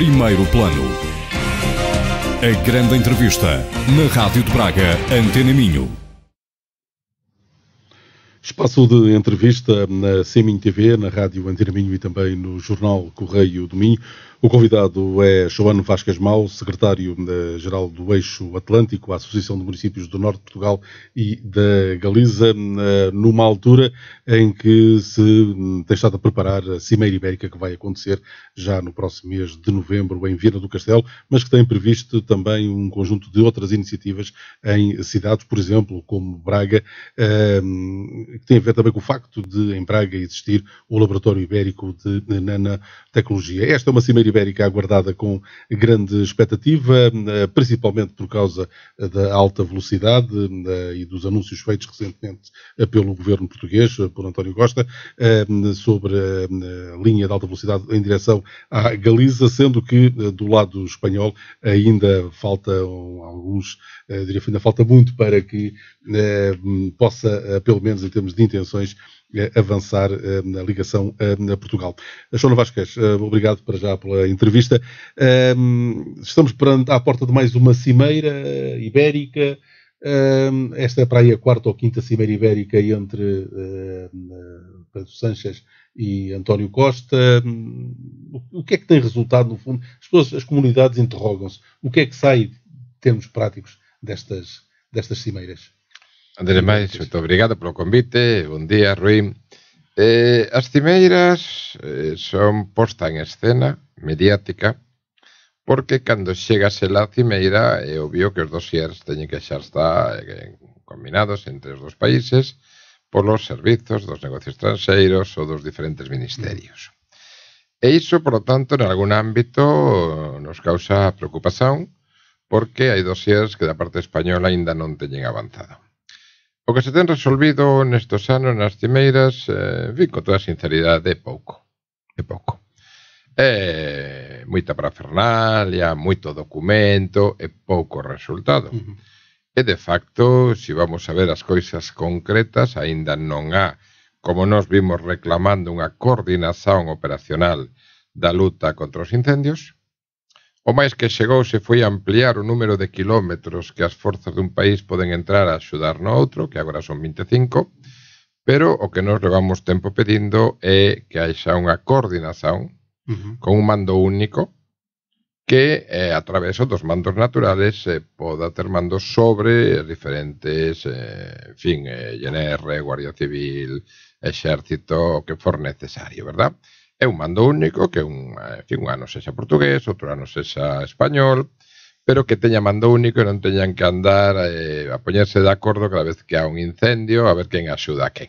Primeiro plano. A grande entrevista na Rádio de Braga, Antena Minho. Espaço de entrevista na Seminho TV, na Rádio Antena Minho e também no Jornal Correio do Minho. O convidado é Joano Vasquez Mau, secretário-geral eh, do Eixo Atlântico, a Associação de Municípios do Norte de Portugal e da Galiza, eh, numa altura em que se hum, tem estado a preparar a Cimeira Ibérica que vai acontecer já no próximo mês de novembro em Viana do Castelo, mas que tem previsto também um conjunto de outras iniciativas em cidades, por exemplo, como Braga, eh, hum, que tem a ver também com o facto de em Braga existir o Laboratório Ibérico de Nana tecnologia. Esta é uma Cimeira Ibérica aguardada com grande expectativa, eh, principalmente por causa eh, da alta velocidade eh, e dos anúncios feitos recentemente pelo governo português, por António Costa, sobre a linha de alta velocidade em direção à Galiza, sendo que do lado espanhol ainda faltam alguns, diria, ainda falta muito para que possa, pelo menos em termos de intenções, eh, avançar eh, na ligação eh, a Portugal. João Vasquez, obrigado para já pela entrevista. Ehm, estamos perante, à porta de mais uma cimeira ibérica. Ehm, esta é para aí a quarta ou quinta cimeira ibérica entre Pedro Sanches e António Costa. Ehm, o que é que tem resultado, no fundo? As, pessoas, as comunidades interrogam-se. O que é que sai, em termos práticos, destas, destas cimeiras? André Máis, moito obrigado polo convite. Bon día, Ruín. Eh, as cimeiras eh, son posta en escena mediática porque cando chegase a cimeira é obvio que os dosiers teñen que xa estar eh, combinados entre os dos países polos servizos dos negocios transeiros ou dos diferentes ministerios. E iso, por lo tanto, en algún ámbito nos causa preocupación porque hai dosiers que da parte española aínda non teñen avanzado. O que se ten resolvido nestes anos nas cimeiras, eh, vi con toda sinceridade, é pouco. É pouco. É moita parafernalia, moito documento e pouco resultado. Uh -huh. E de facto, se si vamos a ver as coisas concretas, aínda non há, como nós vimos reclamando unha coordinación operacional da luta contra os incendios, O máis que chegou se foi ampliar o número de quilómetros que as forzas dun país poden entrar a axudar no outro, que agora son 25, pero o que nos levamos tempo pedindo é que haxa unha coordinación uh -huh. con un mando único que eh, a través dos mandos naturales se eh, poda ter mandos sobre diferentes, eh, en fin, eh, GNR, Guardia Civil, Exército, o que for necesario, verdad? é un mando único que un, en eh, fin, un ano sexa portugués, outro ano sexa español, pero que teña mando único e non teñan que andar eh, a poñerse de acordo cada vez que há un incendio a ver quen axuda a quen.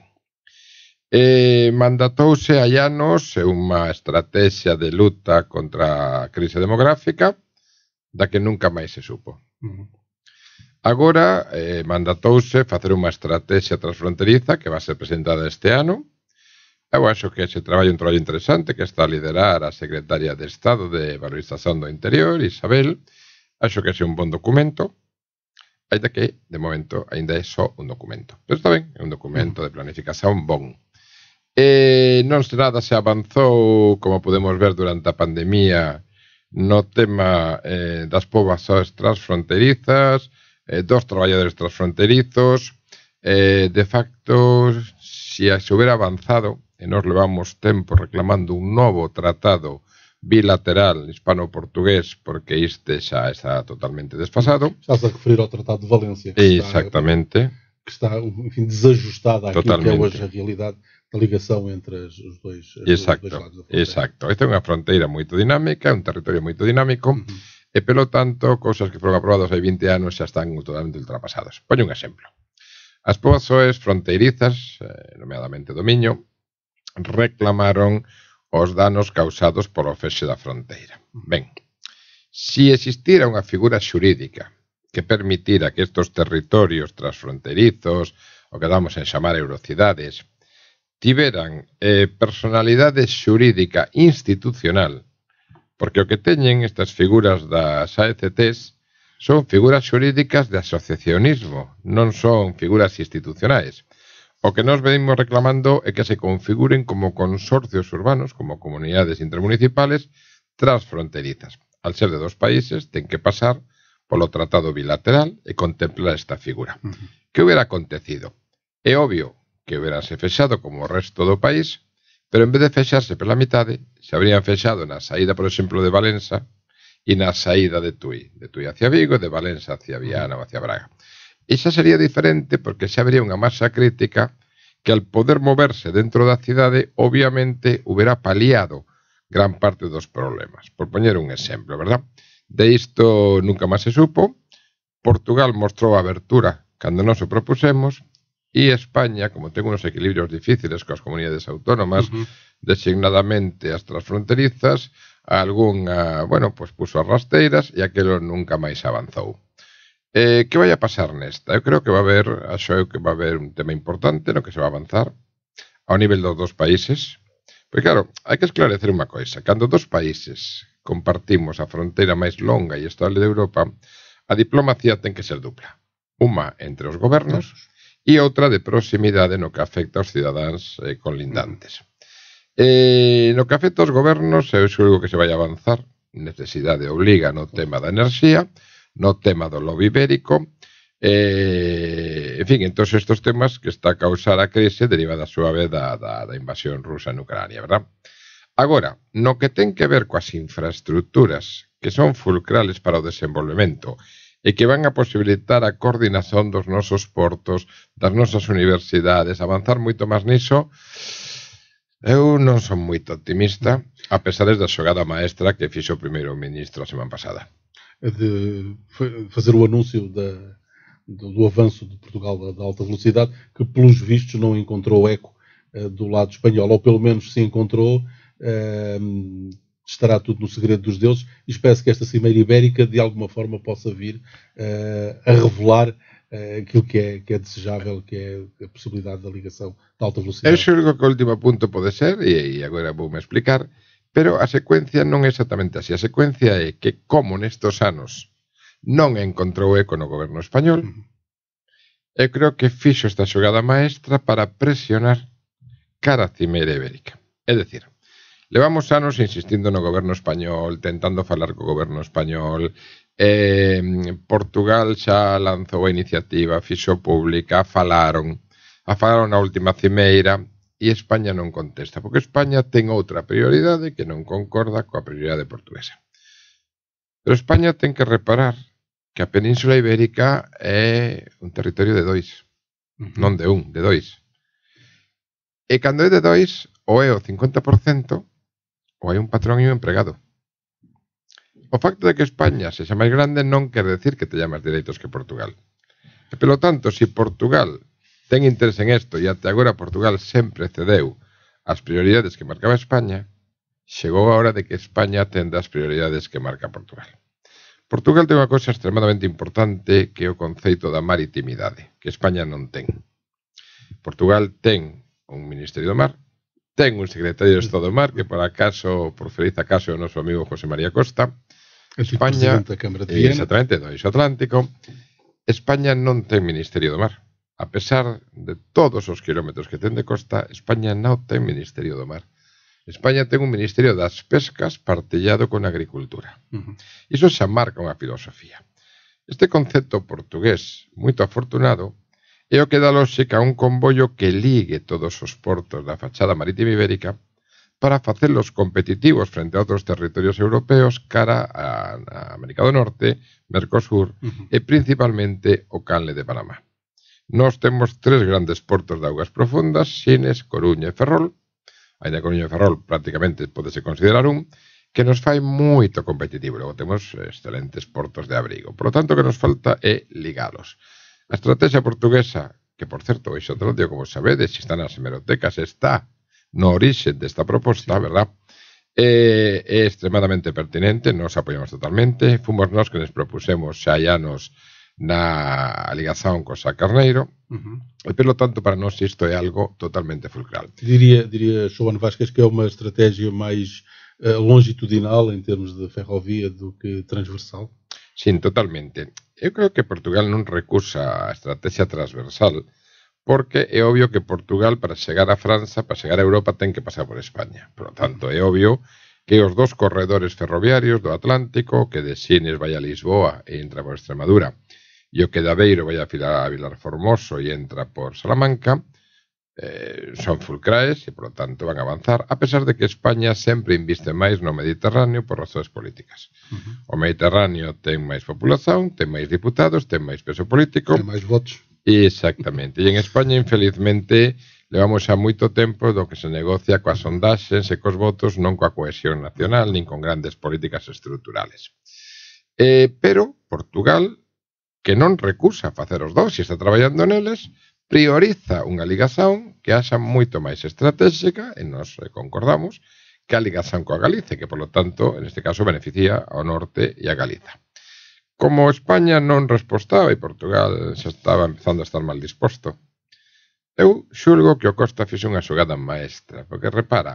Eh, mandatouse a Llanos unha estrategia de luta contra a crise demográfica da que nunca máis se supo. Agora, eh, mandatouse facer unha estrategia transfronteriza que va a ser presentada este ano, Eu acho que ese traballo é un traballo interesante que está a liderar a Secretaria de Estado de Valorización do Interior, Isabel. Acho que ese é un bon documento, aínda que, de momento, aínda é só un documento. Pero está ben, é un documento de planificación bon. E non nada se avanzou, como podemos ver durante a pandemia, no tema eh, das poboações transfronterizas, eh, dos traballadores transfronterizos, eh, de facto, se, se hubiera avanzado, e nós levamos tempo reclamando un novo tratado bilateral hispano-portugués porque este xa está totalmente desfasado. Estás a referir ao Tratado de Valência. Exactamente. Que está, enfim, desajustada àquilo totalmente. que é hoje a realidade da ligação entre as, os dois, exacto, os dois lados da fronteira. Exacto. Esta é unha fronteira moito dinámica, é un territorio moito dinámico, uh -huh. e pelo tanto, cousas que foron aprobadas hai 20 anos xa están totalmente ultrapasadas. Poño un exemplo. As pozoes fronteirizas, eh, nomeadamente do Miño, reclamaron os danos causados polo fexe da fronteira. Ben, se existira unha figura xurídica que permitira que estos territorios transfronterizos, o que damos en chamar eurocidades, tiveran eh, personalidade xurídica institucional, porque o que teñen estas figuras das AECTs son figuras xurídicas de asociacionismo, non son figuras institucionais. O que nos venimos reclamando es que se configuren como consorcios urbanos, como comunidades intermunicipales transfronterizas. Al ser de dos países, tienen que pasar por lo tratado bilateral y e contemplar esta figura. ¿Qué hubiera acontecido? Es obvio que hubiera fechado como resto del país, pero en vez de fecharse por la mitad, se habrían fechado la salida, por ejemplo, de Valencia y e en la salida de Tui, de Tui hacia Vigo e de Valencia hacia Viana o hacia Braga. Esa sería diferente porque se habría una masa crítica que al poder moverse dentro de las ciudades, obviamente hubiera paliado gran parte de los problemas. Por poner un ejemplo, verdad? De esto nunca más se supo. Portugal mostró abertura cuando nos lo propusemos y España, como tengo unos equilibrios difíciles con las comunidades autónomas, designadamente las transfronterizas, algunha, bueno, pues puso as rasteiras y aquello nunca más avanzó. Eh, que vai a pasar nesta? Eu creo que vai haber, acho eu que vai haber un tema importante no que se vai avanzar ao nivel dos dos países. Pois claro, hai que esclarecer unha coisa. Cando dos países compartimos a fronteira máis longa e estable de Europa, a diplomacia ten que ser dupla. Unha entre os gobernos e outra de proximidade no que afecta aos cidadáns eh, conlindantes. Mm. Eh, no que afecta aos gobernos, eu xulgo que se vai avanzar, necesidade obliga no tema da enerxía, no tema do lobo ibérico. Eh, en fin, en todos estes temas que está a causar a crise derivada vez da, da, da invasión rusa en Ucrania, verdad? Agora, no que ten que ver coas infraestructuras que son fulcrales para o desenvolvemento e que van a posibilitar a coordinación dos nosos portos, das nosas universidades, avanzar moito máis niso, eu non son moito optimista, a pesar da xogada maestra que fixo o primeiro ministro a semana pasada. de fazer o anúncio da, do, do, avanço de Portugal da, da, alta velocidade, que pelos vistos não encontrou eco uh, do lado espanhol, ou pelo menos se encontrou, uh, estará tudo no segredo dos deuses, e espero que esta Cimeira Ibérica de alguma forma possa vir uh, a revelar eh, aquilo que é, que é desejável, que é a possibilidade da ligação da alta velocidade. Eu acho que o último ponto pode ser, e, e agora vou-me explicar, Pero a secuencia non é exactamente así. A secuencia é que como nestos anos non encontrou eco no goberno español, eu creo que fixo esta xogada maestra para presionar cara a cimeira ibérica. É dicir, levamos anos insistindo no goberno español, tentando falar co goberno español, eh, Portugal xa lanzou a iniciativa, fixo pública, falaron, a falaron na última cimeira, e España non contesta, porque España ten outra prioridade que non concorda coa prioridade portuguesa. Pero España ten que reparar que a Península Ibérica é un territorio de dois, non de un, de dois. E cando é de dois, ou é o 50% ou hai un patrón e un empregado. O facto de que España sexa máis grande non quer decir que te llamas direitos que Portugal. E, pelo tanto, se si Portugal ten interese en esto e até agora Portugal sempre cedeu as prioridades que marcaba España, chegou a hora de que España atenda as prioridades que marca Portugal. Portugal ten unha cosa extremadamente importante que é o conceito da maritimidade, que España non ten. Portugal ten un Ministerio do Mar, ten un Secretario de Estado do Mar, que por acaso, por feliz acaso, é o noso amigo José María Costa, España, exactamente, do Iso Atlántico, España non ten Ministerio do Mar. A pesar de todos os quilómetros que ten de costa, España non ten Ministerio do Mar. España ten un Ministerio das Pescas partellado con Agricultura. Uh -huh. Iso xa marca unha filosofía. Este concepto portugués, moito afortunado, é o que dá lógica a un convollo que ligue todos os portos da fachada marítima ibérica para facelos competitivos frente a outros territorios europeos cara a, América do Norte, Mercosur uh -huh. e principalmente o Canle de Panamá. Nos tenemos tres grandes puertos de aguas profundas, Sines, Coruña y e Ferrol, ainda Coruña y e Ferrol prácticamente ser considerar un, que nos fai muy competitivo. Luego tenemos excelentes puertos de abrigo. Por lo tanto, que nos falta é ligalos. A estrategia portuguesa, que por cierto, es otro como sabedes, está las hemerotecas, está no origen desta proposta, propuesta, verdad? Es extremadamente pertinente, nos apoyamos totalmente. Fuimos nós que nos propusemos xa, anos nos na ligazón co Carneiro. uh -huh. e pelo tanto para nós isto é algo totalmente fulcral. Diría, diría Joan Vázquez que é uma estratégia máis eh, longitudinal en termos de ferrovia do que transversal? Sim, totalmente. Eu creo que Portugal non recusa a estrategia transversal porque é obvio que Portugal para chegar a França, para chegar a Europa ten que pasar por España. Por lo tanto, é obvio que os dos corredores ferroviarios do Atlántico, que de Sines vai a Lisboa e entra por Extremadura, e o que de Aveiro vai a filar a Vilar Formoso e entra por Salamanca, eh, son fulcraes e, polo tanto, van avanzar, a pesar de que España sempre inviste máis no Mediterráneo por razóns políticas. Uh -huh. O Mediterráneo ten máis población, ten máis diputados, ten máis peso político. Ten máis votos. Exactamente. E en España, infelizmente, levamos xa moito tempo do que se negocia coa sondaxes e cos votos, non coa cohesión nacional, nin con grandes políticas estruturales. Eh, pero Portugal que non recusa facer os dous se está traballando neles, prioriza unha ligazón que haxa moito máis estratégica, e nos concordamos, que a ligazón coa Galiza, que, polo tanto, en este caso, beneficia ao norte e a Galiza. Como España non respostaba e Portugal xa estaba empezando a estar mal disposto, eu xulgo que o Costa fixe unha xogada maestra, porque repara,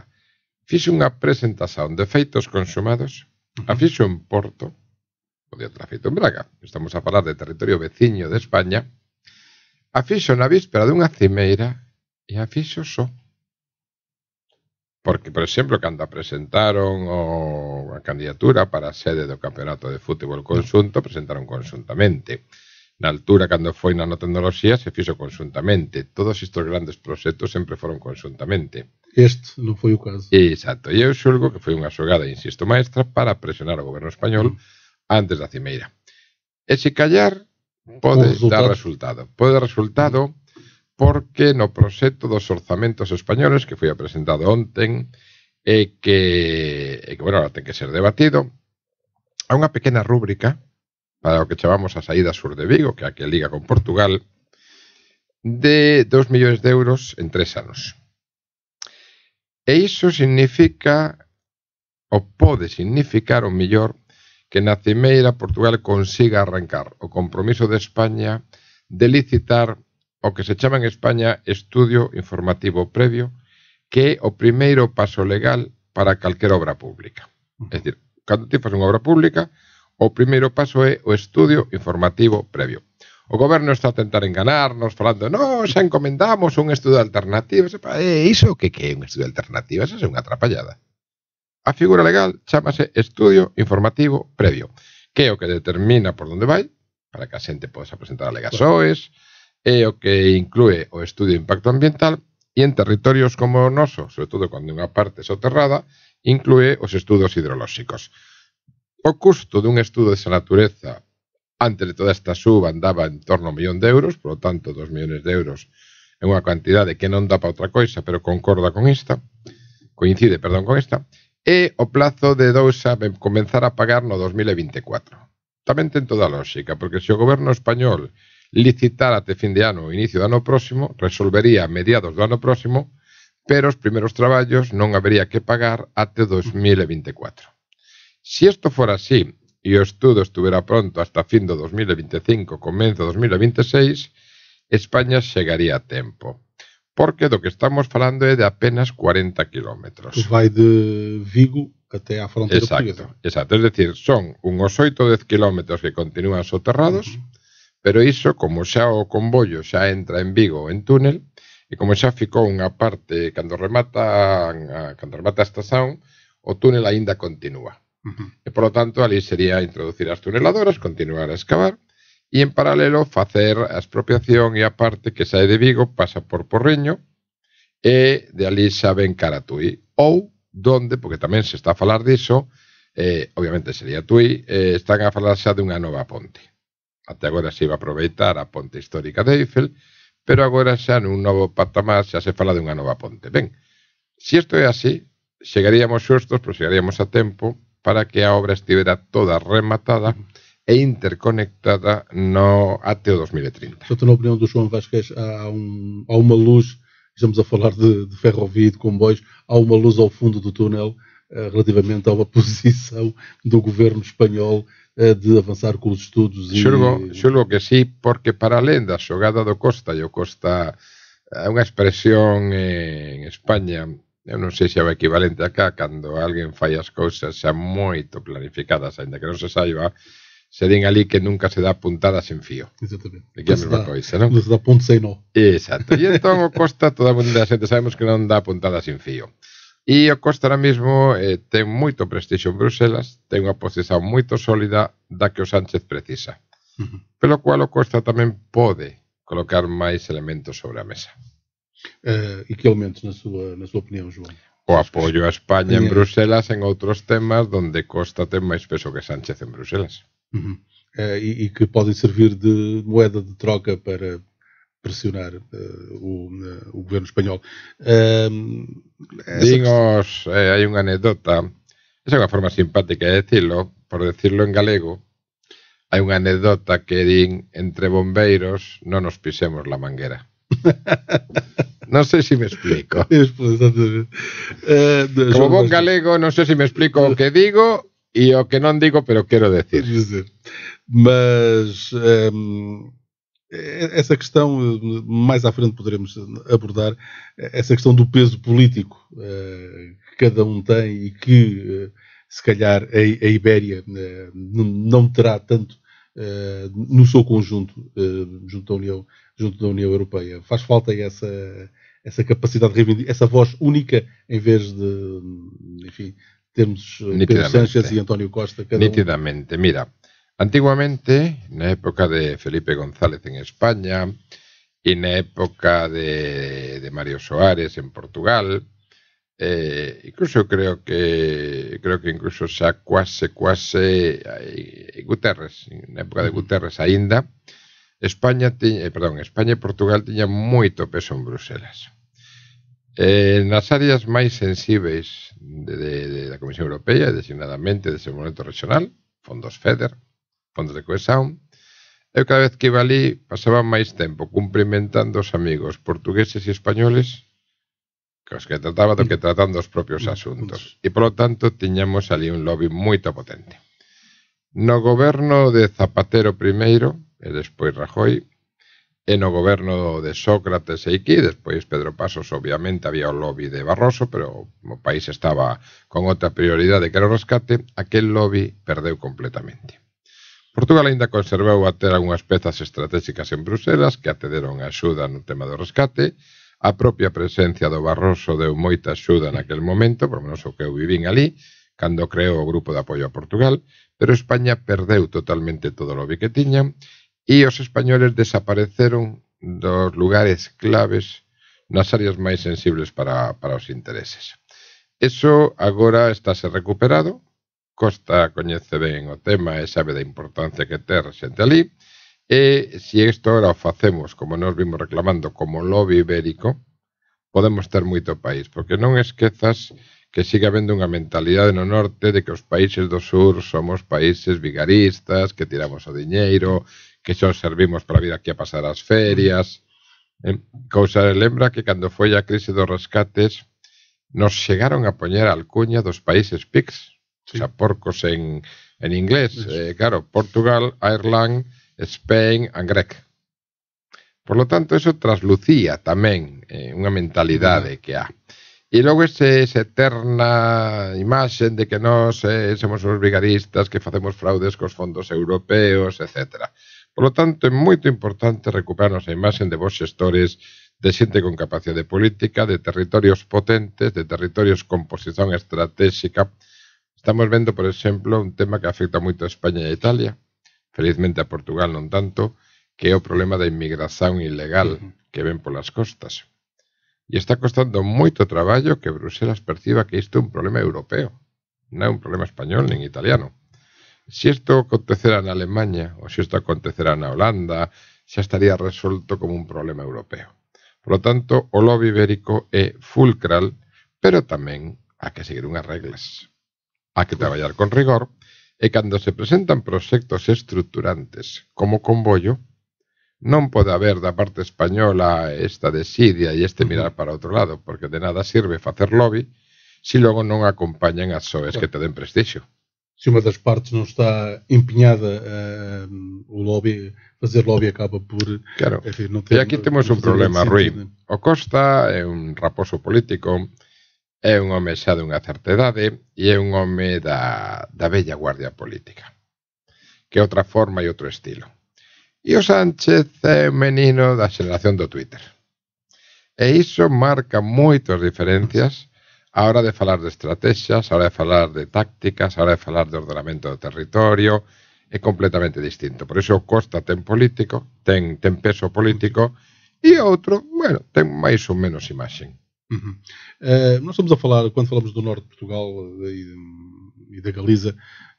fixe unha presentación de feitos consumados, a fixe en Porto, podía tráfico en Braga. Estamos a falar de territorio veciño de España. A fixo na víspera dunha cimeira e a fixo só. Porque, por exemplo, cando presentaron o, a candidatura para a sede do Campeonato de Fútbol Consunto, presentaron consuntamente. Na altura, cando foi na nanotecnoloxía, tecnoloxía, se fixo consuntamente. Todos estes grandes proxectos sempre foron consuntamente. Este non foi o caso. Exacto. E eu xulgo que foi unha xogada, insisto, maestra, para presionar o goberno español mm antes da cimeira. E se callar pode dar resultado. Pode dar resultado porque no proxecto dos orzamentos españoles que foi apresentado onten e que, e que bueno, ten que ser debatido, a unha pequena rúbrica para o que chamamos a saída sur de Vigo, que é a que liga con Portugal, de 2 millóns de euros en tres anos. E iso significa, ou pode significar, o millor, que na Cimeira Portugal consiga arrancar o compromiso de España de licitar o que se chama en España estudio informativo previo, que é o primeiro paso legal para calquera obra pública. É mm. dicir, cando ti faz unha obra pública, o primeiro paso é o estudio informativo previo. O goberno está a tentar enganarnos falando, no, xa encomendamos un estudo alternativo. E eh, iso que que é un estudo alternativo? Esa é unha atrapallada. A figura legal chamase estudio informativo previo, que é o que determina por onde vai, para que a xente poda presentar alegaxoes, é o que inclúe o estudio de impacto ambiental e en territorios como o noso, sobre todo cando unha parte soterrada, inclúe os estudos hidrolóxicos. O custo dun estudo desa natureza antes de toda esta suba andaba en torno a un millón de euros, por lo tanto, dos millóns de euros é unha cantidade que non dá para outra coisa, pero concorda con esta, coincide, perdón, con esta, e o plazo de dousa a comenzar a pagar no 2024. Tamén ten toda a lógica, porque se o goberno español licitar até fin de ano ou inicio do ano próximo, resolvería a mediados do ano próximo, pero os primeiros traballos non habería que pagar até 2024. Se si isto fora así e o estudo estuvera pronto hasta fin do 2025, comenzo 2026, España chegaría a tempo. Porque do que estamos falando é de apenas 40 kilómetros. Pois vai de Vigo até á fronteira exacto, portuguesa. Exacto, es decir, son unhos 8 ou 10 kilómetros que continúan soterrados, uh -huh. pero iso, como xa o convollo xa entra en Vigo en túnel, e como xa ficou unha parte, cando remata, cando remata a estación, o túnel aínda continúa. Uh -huh. E, por lo tanto, ali sería introducir as tuneladoras, continuar a excavar, e en paralelo facer a expropiación e a parte que sai de Vigo pasa por Porriño e de ali xa ven Tui. ou donde, porque tamén se está a falar diso, eh, obviamente sería Tui, eh, están a falar xa dunha nova ponte. Até agora se iba a aproveitar a ponte histórica de Eiffel, pero agora xa nun novo patamar xa se fala dunha nova ponte. Ben, se si isto é así, chegaríamos xustos, pero chegaríamos a tempo para que a obra estivera toda rematada e é interconectada no, até o 2030. Portanto, na opinião do João Vasquez, há, um, há uma luz, estamos a falar de, de ferrovia e de comboios, há uma luz ao fundo do túnel uh, relativamente a uma posição do governo espanhol uh, de avançar com os estudos. Xurgo, e... que sim, porque para além da xogada do Costa, e o Costa é uma expressão em Espanha. eu non sei se é o equivalente acá cando alguén fai as cousas xa moito planificadas, ainda que non se saiba, se din ali que nunca se dá puntada sen fío. Exactamente. Aquí é a mesma coisa, non? Non se dá punta sen nó. Exacto. E entón o Costa, toda a mundo xente sabemos que non dá puntada sen fío. E o Costa ahora mismo eh, ten moito prestixio en Bruselas, ten unha posición moito sólida da que o Sánchez precisa. Uh -huh. Pelo cual o Costa tamén pode colocar máis elementos sobre a mesa. Eh, e que elementos, na súa, na súa opinión, João? o apoio a España en Bruselas en outros temas donde Costa ten máis peso que Sánchez en Bruselas. Uhum. Uh, e, e, que podem servir de moeda de troca para pressionar uh, o, uh, o, governo espanhol. Ehm, Dinos, eh, hay una anedota, é unha forma simpática de decirlo, por decirlo en galego, hai unha anedota que din, entre bombeiros non nos pisemos la manguera. No sei si me explico. Como buen galego, no sei si me explico o que digo E o que não digo, pero quero dizer. Mas ehm, essa questão, mais à frente poderemos abordar, essa questão do peso político uh, que cada um tem e que, uh, se calhar, a, a Ibéria uh, não terá tanto no seu conjunto junto, da União, junto da União Europeia. Faz falta essa, essa capacidade de reivindicar, essa voz única em vez de, enfim, temos eh, Pedro Sánchez e António Costa. Cada Nitidamente, um. mira, antiguamente, na época de Felipe González en España e na época de, de Mario Soares en Portugal, eh, incluso creo que creo que incluso xa cuase cuase eh, Guterres, na época de Guterres aínda, España tiña, eh, perdón, España e Portugal tiña moito peso en Bruselas. Eh, nas áreas máis sensíveis de, de, de, da Comisión Europea, designadamente de Seguridade Regional, fondos FEDER, fondos de coesão, eu cada vez que iba ali pasaba máis tempo cumprimentando os amigos portugueses e españoles que os que trataba do que tratan dos propios asuntos. E, polo tanto, tiñamos ali un lobby moito potente. No goberno de Zapatero primeiro, e despois Rajoy, e no goberno de Sócrates e Iquí, despois Pedro Pasos obviamente había o lobby de Barroso, pero o país estaba con outra prioridade que era o rescate, aquel lobby perdeu completamente. Portugal aínda conservou ater algunhas pezas estratégicas en Bruselas que atederon a axuda no tema do rescate, a propia presencia do Barroso deu moita axuda naquel momento, por menos o que eu vivín ali, cando creou o Grupo de Apoio a Portugal, pero España perdeu totalmente todo o lobby que tiñan e os españoles desapareceron dos lugares claves nas áreas máis sensibles para, para os intereses. Eso agora estáse recuperado, Costa coñece ben o tema e sabe da importancia que ter xente ali, e se isto agora o facemos, como nos vimos reclamando, como lobby ibérico, podemos ter moito país, porque non esquezas que siga habendo unha mentalidade no norte de que os países do sur somos países vigaristas, que tiramos o diñeiro, que son servimos para vir aquí a pasar as ferias. Eh? Cousa lembra que cando foi a crise dos rescates nos chegaron a poñer a alcuña dos países PIX, sí. xa porcos en, en inglés. Eh, claro, Portugal, Ireland, Spain and Grec. Por lo tanto, eso traslucía tamén eh, unha mentalidade que há. E logo ese, esa eterna imaxen de que nós eh, somos os brigadistas que facemos fraudes cos fondos europeos, etcétera. Por lo tanto, é moito importante recuperarnos a imaxe de vos xestores de xente con capacidade política, de territorios potentes, de territorios con posición estratégica. Estamos vendo, por exemplo, un tema que afecta moito a España e a Italia, felizmente a Portugal non tanto, que é o problema da inmigración ilegal que ven polas costas. E está costando moito traballo que Bruselas perciba que isto é un problema europeo, non é un problema español nin italiano. Se isto acontecerá na Alemanha ou se isto acontecerá na Holanda, xa estaría resolto como un problema europeo. Por lo tanto, o lobby ibérico é fulcral, pero tamén a que seguir unhas reglas. A que traballar con rigor e cando se presentan proxectos estructurantes como Combollo, non pode haber da parte española esta desidia e este mirar para outro lado, porque de nada sirve facer lobby se si logo non acompañan as soes que te den prestixio se uma das partes não está empenhada uh, o lobby, fazer lobby acaba por... Claro. não ter, e aquí temos un um problema, Rui. O Costa é un um raposo político, é un home xa dunha certa idade e é un home da, da bella guardia política, que é outra forma e outro estilo. E o Sánchez é un menino da xeración do Twitter. E iso marca moitas diferencias a hora de falar de estrategias, a hora de falar de tácticas, a hora de falar de ordenamento do territorio, é completamente distinto. Por iso Costa ten político, ten, ten peso político, e outro, bueno, ten máis ou menos imaxen. Uhum. Eh, nós estamos a falar, quando falamos do norte de Portugal eh, e, e da Galiza,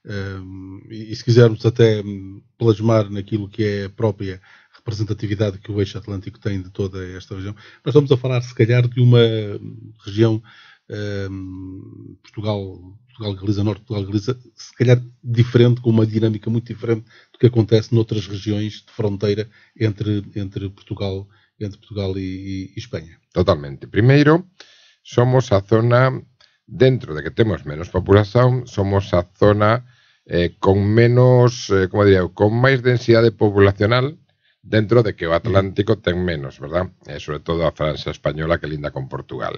eh, e, se quisermos até plasmar naquilo que é a própria representatividade que o eixo atlântico tem de toda esta região, nós estamos a falar, se calhar, de uma região Portugal, Portugal Galiza Norte, Portugal Galiza, se calhar diferente, com uma dinâmica muito diferente do que acontece noutras regiões de fronteira entre, entre Portugal, entre Portugal e, e Espanha. Totalmente. Primeiro, somos a zona, dentro de que temos menos população, somos a zona eh, con menos, eh, como diría, con máis densidade poblacional dentro de que o Atlántico ten menos, ¿verdad? Eh, sobre todo a França española que é linda con Portugal.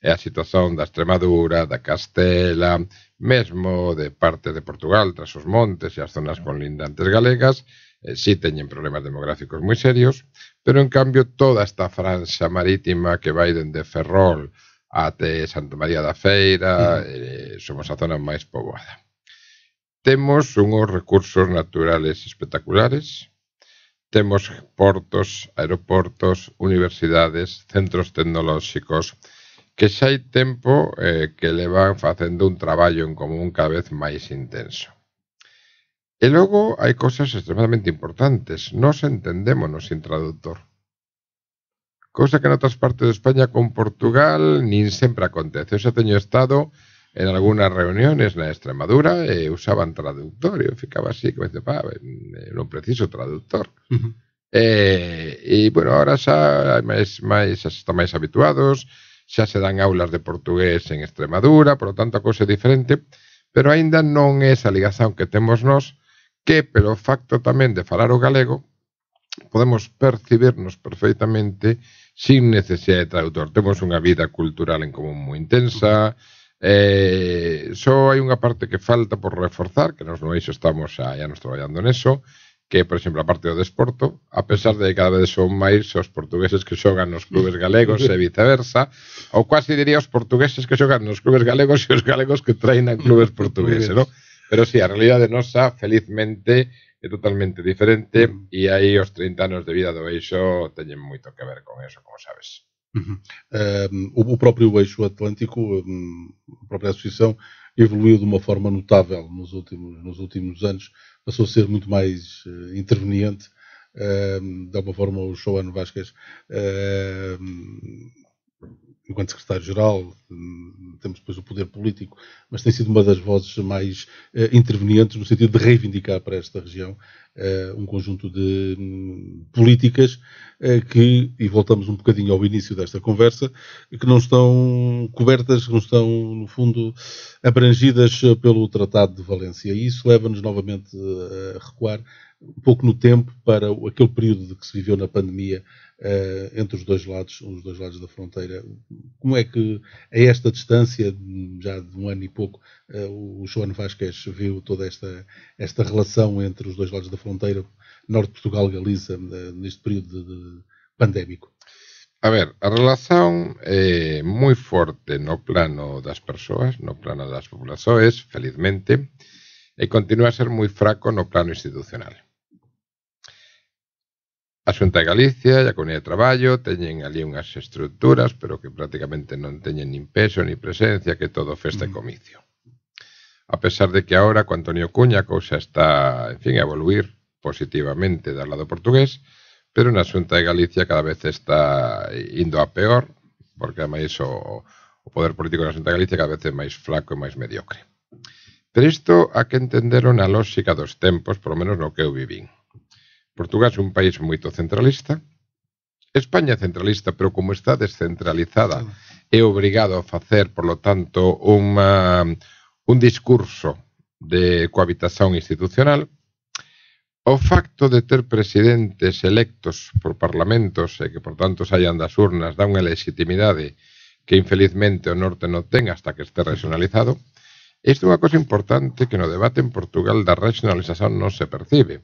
é a situación da Extremadura, da Castela, mesmo de parte de Portugal, tras os montes e as zonas con lindantes galegas, eh, sí teñen problemas demográficos moi serios, pero en cambio toda esta franxa marítima que vai dende Ferrol até Santa María da Feira, mm. eh, somos a zona máis poboada. Temos unhos recursos naturales espectaculares, temos portos, aeroportos, universidades, centros tecnolóxicos, que si hay tiempo eh, que le van facendo un trabajo en común cada vez más intenso. Y e luego hay cosas extremadamente importantes. Nos entendemos sin traductor. Cosa que en otras partes de España con Portugal ni siempre acontece. Eu xa estado en algunas reuniones en Extremadura e usaban traductor. y e ficaba así, que me dice, eh, preciso traductor. Y eh, bueno, ahora xa está máis habituados, xa se dan aulas de portugués en Extremadura, por lo tanto a cousa é diferente, pero aínda non é esa ligazón que temos nós, que pelo facto tamén de falar o galego, podemos percibirnos perfectamente sin necesidade de traductor. Temos unha vida cultural en común moi intensa, eh, só hai unha parte que falta por reforzar, que nos no eixo estamos xa, ya nos traballando neso, que, por exemplo, a parte do desporto, a pesar de que cada vez son máis os portugueses que xogan nos clubes galegos e viceversa, ou quase diría os portugueses que xogan nos clubes galegos e os galegos que trainan clubes portugueses, non? Pero sí, a realidade nosa, felizmente, é totalmente diferente e aí os 30 anos de vida do Eixo teñen moito que ver con eso, como sabes. Uhum. Um, o próprio eixo atlântico, um, a própria associação, evoluiu de uma forma notável nos últimos, nos últimos anos, passou a ser muito mais uh, interveniente. Uh, de alguma forma, o João Vasquez uh, enquanto secretário-geral, hum, temos depois o poder político, mas tem sido uma das vozes mais uh, intervenientes no sentido de reivindicar para esta região uh, um conjunto de um, políticas uh, que, e voltamos um bocadinho ao início desta conversa, que não estão cobertas, que não estão, no fundo, abrangidas pelo Tratado de Valência. E isso leva-nos novamente a recuar um pouco no tempo para aquele período que se viveu na pandemia eh, entre os dois lados, os dois lados da fronteira. Como é que, a esta distância, já de um ano e pouco, eh, o João Vasquez viu toda esta, esta relação entre os dois lados da fronteira, Norte Portugal e Galiza, eh, neste período de, de pandémico? A ver, a relación é muito moi forte no plano das persoas, no plano das populações, felizmente, e continua a ser moi fraco no plano institucional. A Xunta de Galicia e a Comunidade de Traballo teñen ali unhas estructuras, pero que prácticamente non teñen nin peso ni presencia, que todo festa e mm. comicio. A pesar de que agora, con Antonio Cuña, a cousa está, en fin, a evoluir positivamente do lado portugués, pero na Xunta de Galicia cada vez está indo a peor, porque ademais o, o poder político na Xunta de Galicia cada vez é máis flaco e máis mediocre. Pero isto a que entenderon a lógica dos tempos, por lo menos no que eu vivín. Portugal é un país moito centralista. España é centralista, pero como está descentralizada, é obrigado a facer, por lo tanto, unha, un discurso de cohabitación institucional. O facto de ter presidentes electos por parlamentos e que, por tanto, saian das urnas dá unha legitimidade que, infelizmente, o norte non ten hasta que este regionalizado. Isto é unha cosa importante que no debate en Portugal da regionalización non se percibe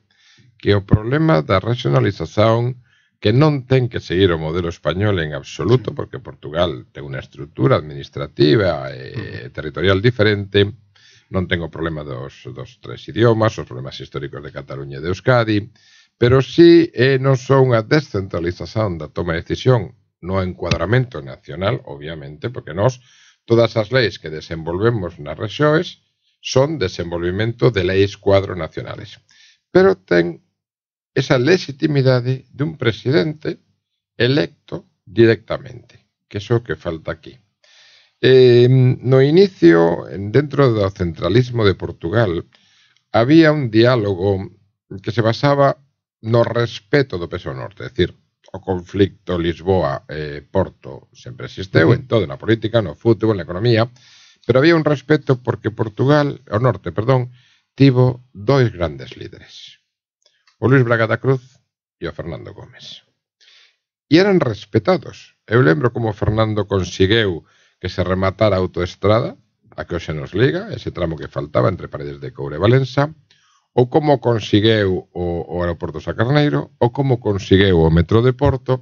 que o problema da racionalización que non ten que seguir o modelo español en absoluto, porque Portugal ten unha estrutura administrativa e territorial diferente, non ten o problema dos, dos tres idiomas, os problemas históricos de Cataluña e de Euskadi, pero sí eh, non son unha descentralización da toma de decisión no encuadramento nacional, obviamente, porque nos todas as leis que desenvolvemos nas rexoes son desenvolvimento de leis cuadro nacionales. Pero ten esa legitimidade dun presidente electo directamente, que é o que falta aquí. Eh, no inicio, dentro do centralismo de Portugal, había un diálogo que se basaba no respeto do peso norte, é dicir, o conflicto Lisboa-Porto eh, sempre existeu en toda na política, no fútbol, na economía, pero había un respeto porque Portugal, o norte, perdón, tivo dois grandes líderes o Luis Bragada Cruz e o Fernando Gómez. E eran respetados. Eu lembro como Fernando conseguiu que se rematara a autoestrada, a que hoxe nos liga, ese tramo que faltaba entre paredes de Coure e Valença, ou como conseguiu o, o aeroporto Sacarneiro, ou como conseguiu o metro de Porto,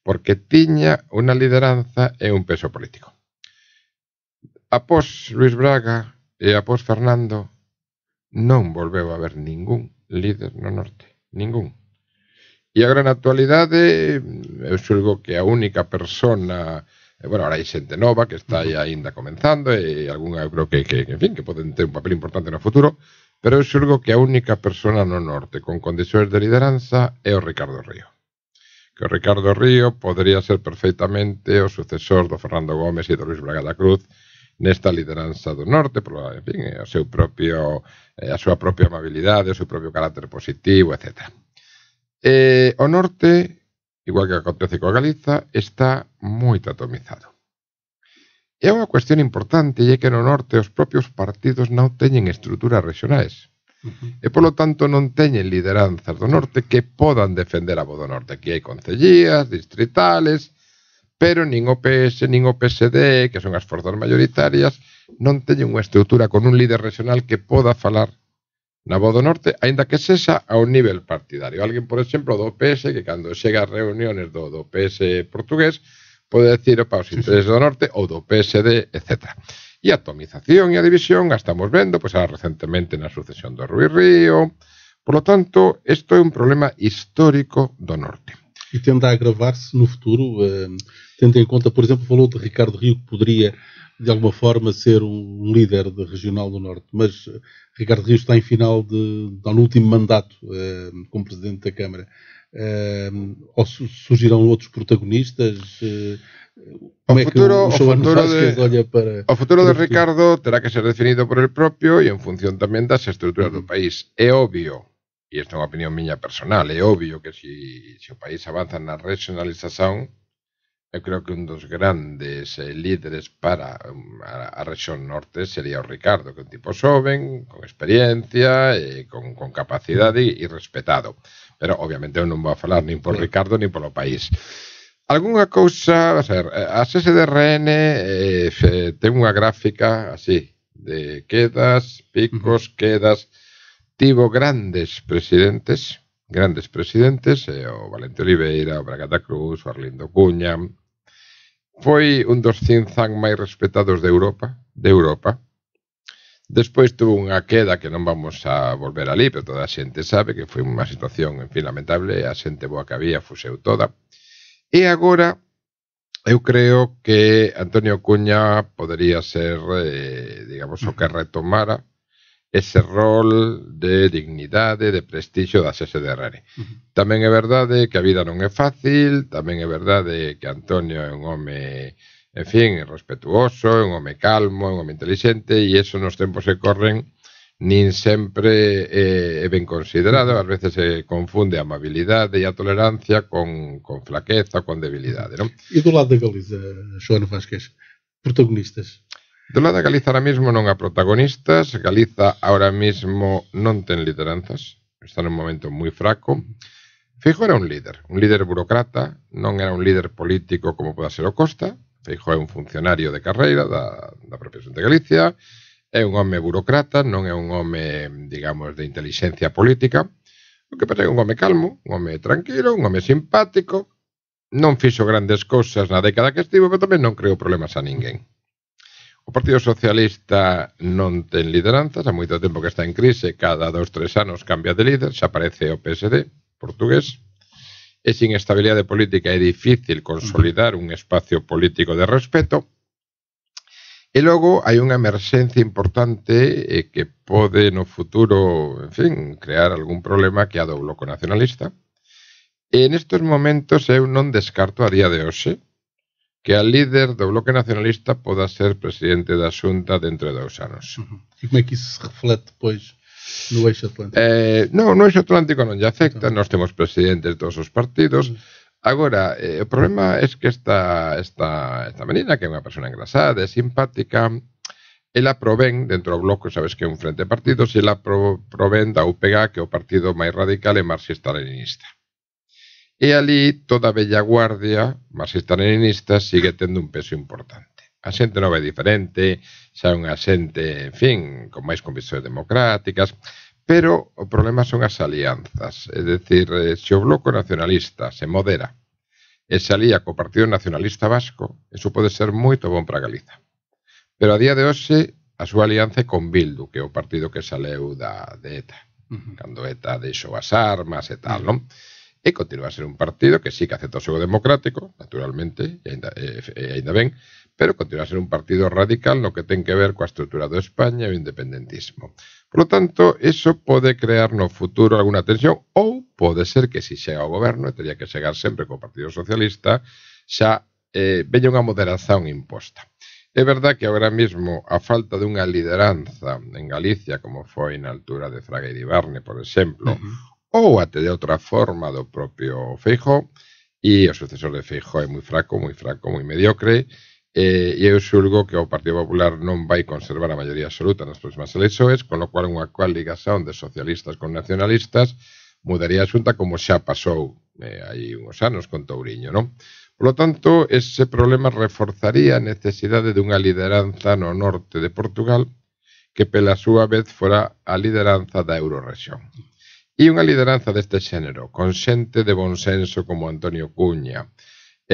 porque tiña unha lideranza e un peso político. Após Luis Braga e após Fernando, non volveu a haber ningún líder no norte ningún. E agora na actualidade, eu eh, xulgo que a única persona eh, bueno, ahora hai xente nova que está aí aínda comenzando e eh, algunha eu creo que, que, que, en fin, que poden ter un papel importante no futuro, pero eu xulgo que a única persona no norte con condicións de lideranza é o Ricardo Río. Que o Ricardo Río podría ser perfectamente o sucesor do Fernando Gómez e do Luis Braga da Cruz, nesta lideranza do norte, pola, en fin, o seu propio, a súa propia amabilidade, o seu propio carácter positivo, etc. Eh, o norte, igual que acontece coa Galiza, está moi atomizado. É unha cuestión importante e é que no norte os propios partidos non teñen estruturas regionais. Uh -huh. E polo tanto non teñen lideranzas do norte que podan defender a voz do norte. Aquí hai concellías, distritales, pero nin o PS nin o PSD, que son as forzas mayoritarias, non teñen unha estrutura con un líder regional que poda falar na voz do norte, aínda que sexa ao nivel partidario. Alguén, por exemplo, do PS, que cando chega a reuniónes do, do PS portugués, pode decir opa, os intereses do norte ou do PSD, etc. E a atomización e a división a estamos vendo, pois ahora recentemente na sucesión do Rui Río. Por lo tanto, isto é un problema histórico do norte. E tende a agravar-se no futuro. Eh tendo em conta, por exemplo, falou de Ricardo Rio, que poderia de alguma forma ser um líder de regional do Norte, mas eh, Ricardo Rio está em final de, está no último mandato eh, como presidente da Câmara. Eh, ou surgirão outros protagonistas? como o futuro, é que o, o futuro de, olha para, o futuro para de Ricardo terá que ser definido por ele próprio e em função também das estruturas do país. É óbvio e esta é unha opinión miña personal, é obvio que se, se o país avanza na regionalización Yo creo que un dos grandes eh, líderes para um, a, región norte sería Ricardo, que es un tipo joven, con experiencia, e con, capacidad y e respetado. Pero, obviamente, no non vou a hablar ni por Ricardo ni por lo país. ¿Alguna cosa? a ser, eh, a SDRN eh, tengo una gráfica así, de quedas, picos, quedas. Tivo grandes presidentes, grandes presidentes, é eh, o Valente Oliveira, o Bragata Cruz, o Arlindo Cuña. Foi un dos cinzan máis respetados de Europa, de Europa. Despois tuvo unha queda que non vamos a volver ali, pero toda a xente sabe que foi unha situación, en fin, lamentable, a xente boa que había fuseu toda. E agora eu creo que Antonio Cuña podería ser, eh, digamos, o que retomara ese rol de dignidade, de prestixio da SSDR. Uh -huh. Tamén é verdade que a vida non é fácil, tamén é verdade que Antonio é un home, en fin, respetuoso, é un home calmo, é un home intelixente e eso nos tempos se corren nin sempre é, é ben considerado, ás veces se confunde a amabilidade e a tolerancia con, con flaqueza, con debilidade, non? E do lado da Galiza, Xoana Vasquez, protagonistas? Do lado de Galiza ahora mismo non há protagonistas, Galiza ahora mismo non ten lideranzas, está nun momento moi fraco. Feijo era un líder, un líder burocrata, non era un líder político como poda ser o Costa, Feijo é un funcionario de carreira da, da propia Xunta de Galicia, é un home burocrata, non é un home, digamos, de inteligencia política, o que pasa é un home calmo, un home tranquilo, un home simpático, non fixo grandes cousas na década que estivo, pero tamén non creou problemas a ninguén. O Partido Socialista non ten lideranzas, a moito tempo que está en crise, cada dos tres anos cambia de líder, xa aparece o PSD portugués, e sin estabilidade política é difícil consolidar un espacio político de respeto, E logo hai unha emerxencia importante que pode no futuro, en fin, crear algún problema que ha do bloco nacionalista. E en estes momentos eu non descarto a día de hoxe que a líder do Bloque Nacionalista poda ser presidente da Xunta dentro de dous anos. -huh. E como é que se reflete pois, no eixo atlántico? Eh, non, no eixo atlántico non lle afecta, -huh. Entón. nós temos presidentes de todos os partidos. -huh. Agora, eh, o problema é que esta, esta, esta menina, que é unha persona engrasada, é simpática, ela provén dentro do bloco, sabes que é un frente de partidos, e ela provén da UPG, que é o partido máis radical e marxista-leninista. E ali toda a bella guardia marxista-leninista sigue tendo un peso importante. A xente nova é diferente, xa é unha xente, en fin, con máis convicións democráticas, pero o problema son as alianzas. É dicir, eh, se o bloco nacionalista se modera e se alía co Partido Nacionalista Vasco, eso pode ser moito bon para Galiza. Pero a día de hoxe, a súa alianza é con Bildu, que é o partido que saleu da, de ETA, uh -huh. cando ETA deixou as armas e tal, non? Uh -huh. E continua a ser un partido que sí que acepta o seu democrático, naturalmente, e ainda, e, eh, e eh, ainda ben, pero continua a ser un partido radical no que ten que ver coa estrutura do España e o independentismo. Por lo tanto, eso pode crear no futuro alguna tensión ou pode ser que se si chega ao goberno, e teria que chegar sempre co Partido Socialista, xa eh, veña unha moderación imposta. É verdad que agora mesmo a falta dunha lideranza en Galicia, como foi na altura de Fraga e Ibarne, por exemplo, uh -huh ou até de outra forma do propio Feijo e o sucesor de Feijo é moi fraco, moi fraco, moi mediocre eh, e eu xulgo que o Partido Popular non vai conservar a maioría absoluta nas próximas eleições, con lo cual unha coaligación de socialistas con nacionalistas mudaría a xunta como xa pasou eh, hai uns anos con Touriño, non? Por lo tanto, ese problema reforzaría a necesidade dunha lideranza no norte de Portugal que pela súa vez fora a lideranza da Eurorexión. E unha lideranza deste xénero, con xente de bon senso como Antonio Cuña,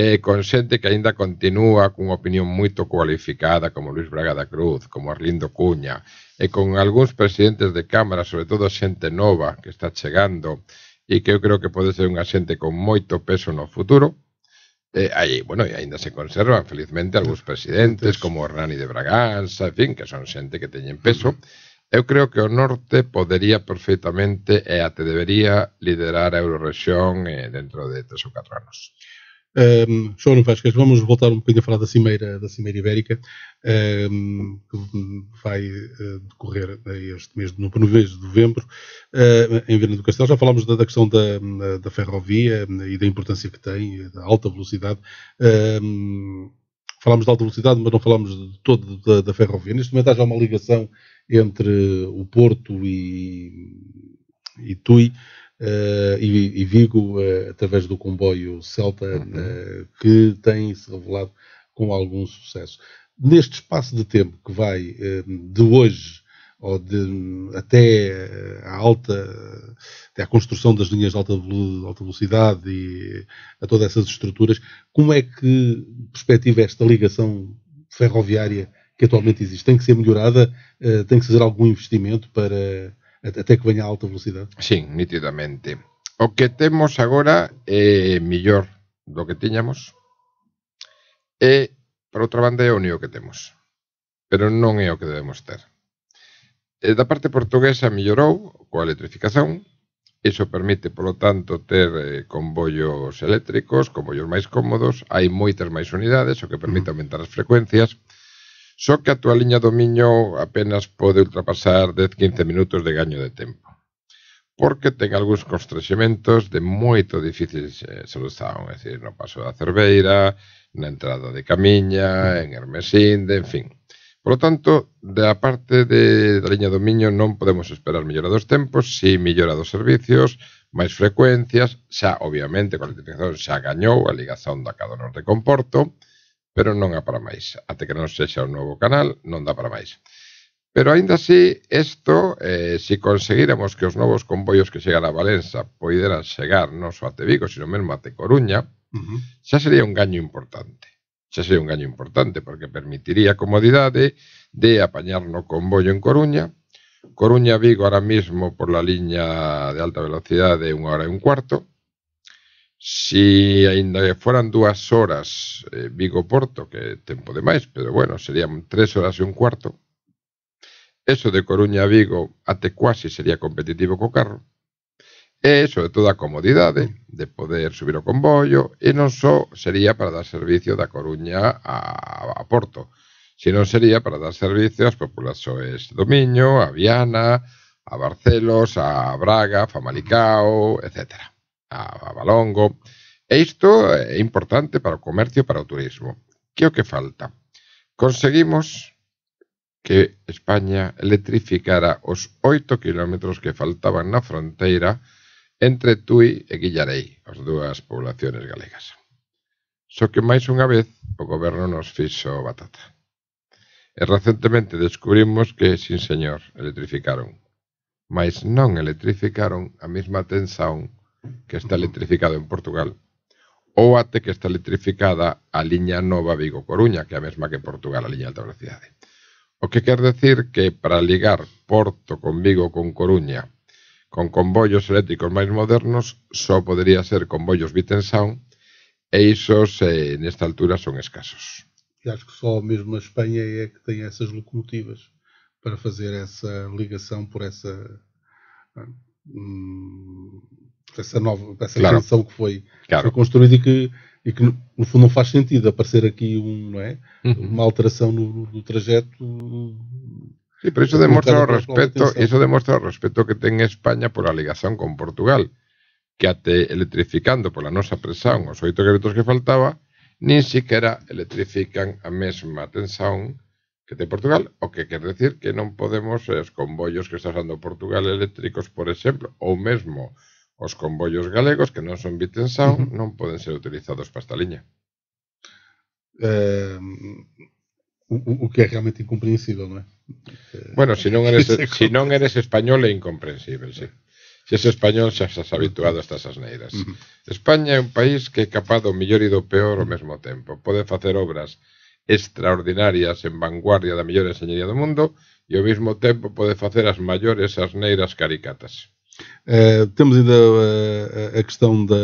e con xente que aínda continúa cunha opinión moito cualificada como Luis Braga da Cruz, como Arlindo Cuña, e con algúns presidentes de Cámara, sobre todo xente nova que está chegando e que eu creo que pode ser unha xente con moito peso no futuro, Eh, aí, bueno, e aínda se conservan felizmente algúns presidentes como Hernani de Braganza, en fin, que son xente que teñen peso. Uh -huh Eu creo que o norte podería perfectamente e até debería liderar a Euroregión eh, dentro de tres ou catro anos. Um, ehm, João Vasquez, vamos voltar um bocadinho a falar da Cimeira, da Cimeira Ibérica, um, ehm, que vai uh, decorrer este mês, no mês de novembro, uh, em Viana do Castelo. Já falámos da, da questão da, da, ferrovia eh, e da importância que tem, da alta velocidade. Um, ehm, falámos de alta velocidade, mas não falámos de todo da, da ferrovia. Neste momento há já uma ligação entre o Porto e, e Tui uh, e, e, Vigo, uh, através do comboio Celta, uhum. Eh, que tem se revelado com algum sucesso. Neste espaço de tempo que vai de hoje ou de, até a alta, até a construção das linhas de alta, alta, velocidade e a todas essas estruturas, como é que perspectiva esta ligação ferroviária que atualmente existe. Tem que ser melhorada, uh, tem que fazer algum investimento para até que venha a alta velocidade. Sim, nitidamente. O que temos agora é mellor do que tiñamos e, por outra banda, é o único que temos. Pero non é o que debemos ter. E eh, da parte portuguesa mellorou coa electrificación, Iso permite, polo tanto, ter eh, convollos eléctricos, convollos máis cómodos, hai moitas máis unidades, o que permite aumentar as frecuencias, Só que a túa liña do Miño apenas pode ultrapasar 10-15 minutos de gaño de tempo porque ten algúns constrexementos de moito difícil solución, é dicir, no paso da Cerveira, na entrada de Camiña, en Hermesinde, en fin. Por lo tanto, da parte de, da liña do Miño non podemos esperar mellora dos tempos, si mellora dos servicios, máis frecuencias, xa, obviamente, coa a xa gañou a ligazón da Cado Norte con Porto, pero non há para máis. Até que non sexa un novo canal, non dá para máis. Pero aínda así, isto, eh, se conseguiremos que os novos comboios que chegan a Valença poideran chegar non só a Vigo, sino mesmo a Coruña, uh -huh. xa sería un gaño importante. Xa sería un gaño importante, porque permitiría a comodidade de apañar no comboio en Coruña, Coruña-Vigo ahora mismo por la liña de alta velocidade unha hora e un cuarto, Si ainda que foran dúas horas eh, Vigo-Porto, que tempo demais, pero bueno, serían tres horas e un cuarto, eso de Coruña a Vigo até quasi sería competitivo co carro, e sobre todo a comodidade de poder subir o convollo, e non só sería para dar servicio da Coruña a, a Porto, senón sería para dar servicio ás populaxoes do Miño, a Viana, a Barcelos, a Braga, Famalicao, etcétera a Balongo. E isto é importante para o comercio e para o turismo. Que é o que falta? Conseguimos que España electrificara os 8 kilómetros que faltaban na fronteira entre Tui e Guillarei, as dúas poblaciones galegas. Só que máis unha vez o goberno nos fixo batata. E recentemente descubrimos que, sin señor, electrificaron. Mas non electrificaron a mesma tensión que está electrificado en Portugal, ou ate que está electrificada a liña Nova Vigo-Coruña, que é a mesma que Portugal, a liña de alta velocidade. O que quer decir que para ligar Porto con Vigo con Coruña con convollos eléctricos máis modernos só podería ser convollos Bittensound e isos eh, nesta altura son escasos. E acho que só mesmo a Espanha é que tem essas locomotivas para fazer essa ligação por essa para essa nova, para essa claro. canção que foi, claro. foi construída e que, e que no fundo não faz sentido aparecer aqui um, não é? Uhum. uma alteração no, no trajeto Sí, pero eso demuestra el respeto, eso demuestra el respeto que ten España por a ligazón con Portugal, que até electrificando pola nosa presión os oito créditos que faltaba, nin siquiera electrifican a mesma tensión que ten Portugal, o que quer decir que non podemos eh, os comboios que está usando Portugal eléctricos, por exemplo, ou mesmo Os comboios galegos que non son bitensao uh -huh. non poden ser utilizados para esta liña. Eh, o, o que é realmente incomprensible, non é? Eh, bueno, se non eres, se non eres español é incomprensível, sí. Se es español xa estás habituado a estas asneiras. Uh -huh. España é un país que é capaz do mellor e do peor ao mesmo tempo. Pode facer obras extraordinarias en vanguardia da mellor enseñería do mundo e ao mesmo tempo pode facer as maiores asneiras caricatas. Uh, temos ainda eh, a, a questão da,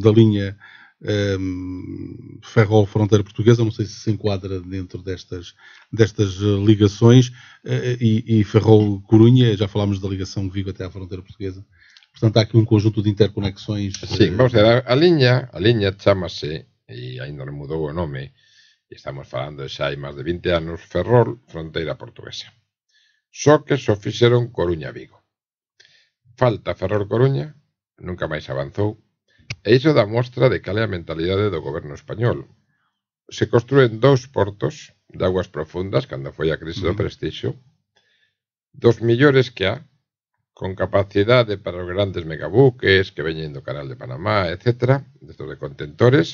da linha um, ehm, Ferrol Fronteira Portuguesa, não sei se se enquadra dentro destas, destas ligações, uh, e, e, Ferrol Corunha, já falámos da ligação Vigo até à fronteira portuguesa. Portanto, há aqui um conjunto de interconexões. Sim, vamos dizer, a, a linha, a linha chama-se, e ainda não mudou o nome, estamos falando xa hai máis de 20 anos, Ferrol Fronteira Portuguesa. Só que só fixeron Coruña Vigo. Falta Ferrol Coruña, nunca máis avanzou, e iso dá mostra de cal é a mentalidade do goberno español. Se construen dous portos de aguas profundas cando foi a crise do prestixo, dos millores que há, con capacidade para os grandes megabuques que veñen do canal de Panamá, etc., destos de contentores,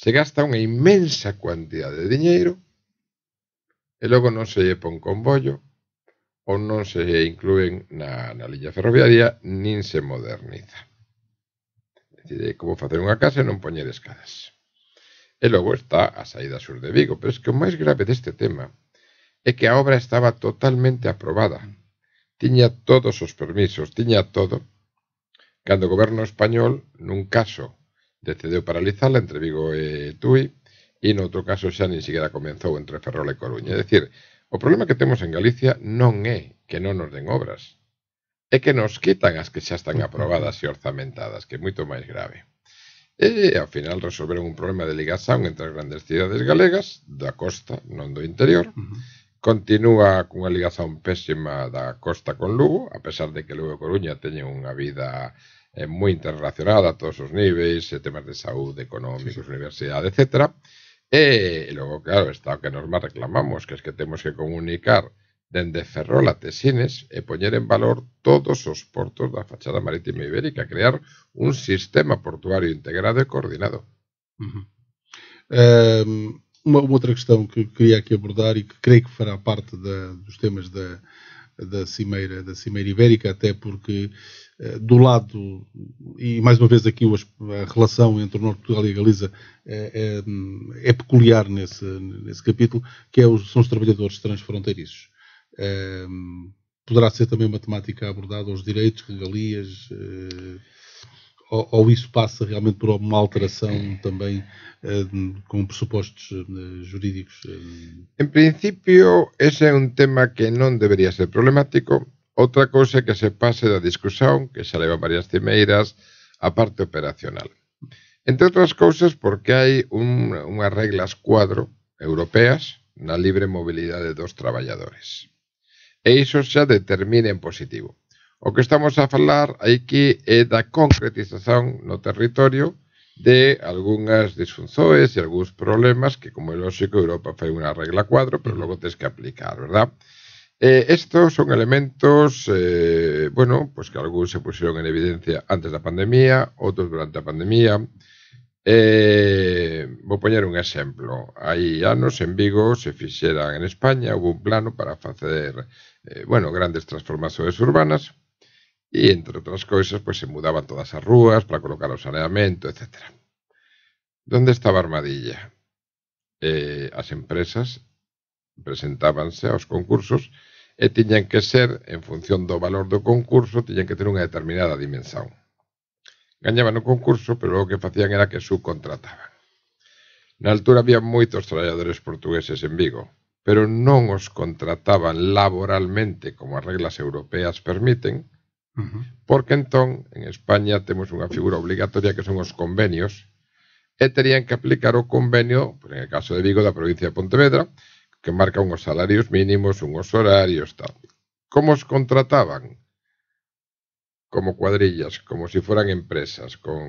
se gasta unha inmensa cuantía de diñeiro e logo non se lle pon convollo ou non se incluen na, na liña ferroviaria nin se moderniza. Decide como facer unha casa e non poñer escadas. E logo está a saída sur de Vigo, pero es que o máis grave deste tema é que a obra estaba totalmente aprobada. Tiña todos os permisos, tiña todo. Cando o goberno español, nun caso, decidiu paralizala entre Vigo e Tui, e noutro caso xa nin siquiera comenzou entre Ferrol e Coruña. É dicir, O problema que temos en Galicia non é que non nos den obras, é que nos quitan as que xa están aprobadas e orzamentadas, que é moito máis grave. E, ao final, resolveron un problema de ligazón entre as grandes cidades galegas, da costa, non do interior, continúa cunha ligazón pésima da costa con Lugo, a pesar de que Lugo e Coruña teñen unha vida eh, moi interrelacionada a todos os niveis, temas de saúde, económicos, sí. universidade, etcétera, E logo, claro, está o que nos máis reclamamos, que es que temos que comunicar dende Ferrol a Tesines e poñer en valor todos os portos da fachada marítima ibérica, crear un sistema portuario integrado e coordinado. -huh. Um, uma, outra questão que queria aquí abordar e que creio que fará parte da, dos temas da, da Cimeira, da Cimeira Ibérica, até porque eh, do lado, e mais uma vez aqui a relação entre o Norte de Portugal e a Galiza é, é, é peculiar nesse, nesse capítulo, que é os, são os trabalhadores transfronteiriços. É, poderá ser também uma temática abordada aos direitos, regalias eh, ou, ou isso passa realmente por uma alteração também uh, com pressupostos uh, jurídicos? Em eh? princípio, esse é um tema que não deveria ser problemático. Outra coisa que se passe da discussão, que se leva várias cimeiras, a parte operacional. Entre outras cousas, porque hai un, unhas reglas cuadro europeas na libre mobilidade dos traballadores. E iso xa determina en positivo. O que estamos a falar aí que é da concretización no territorio de algunhas disfunzoes e algúns problemas que, como é lógico, Europa fai unha regla cuadro, pero logo tens que aplicar, verdad? Eh, estos son elementos, eh, bueno, pues que algúns se pusieron en evidencia antes da pandemia, outros durante a pandemia. Eh, vou poñer un exemplo. Hai anos en Vigo se fixeran en España, hubo un plano para facer, eh, bueno, grandes transformacións urbanas, e, entre outras cousas, pois se mudaban todas as rúas para colocar o saneamento, etc. Donde estaba a armadilla? Eh, as empresas presentábanse aos concursos e tiñan que ser, en función do valor do concurso, tiñan que ter unha determinada dimensión. Gañaban o concurso, pero o que facían era que subcontrataban. Na altura había moitos traballadores portugueses en Vigo, pero non os contrataban laboralmente como as reglas europeas permiten, Uh -huh. Porque entón, en España, temos unha figura obligatoria que son os convenios, e terían que aplicar o convenio, por en caso de Vigo, da provincia de Pontevedra, que marca unhos salarios mínimos, unhos horarios, tal. Como os contrataban? Como cuadrillas, como se si foran empresas, con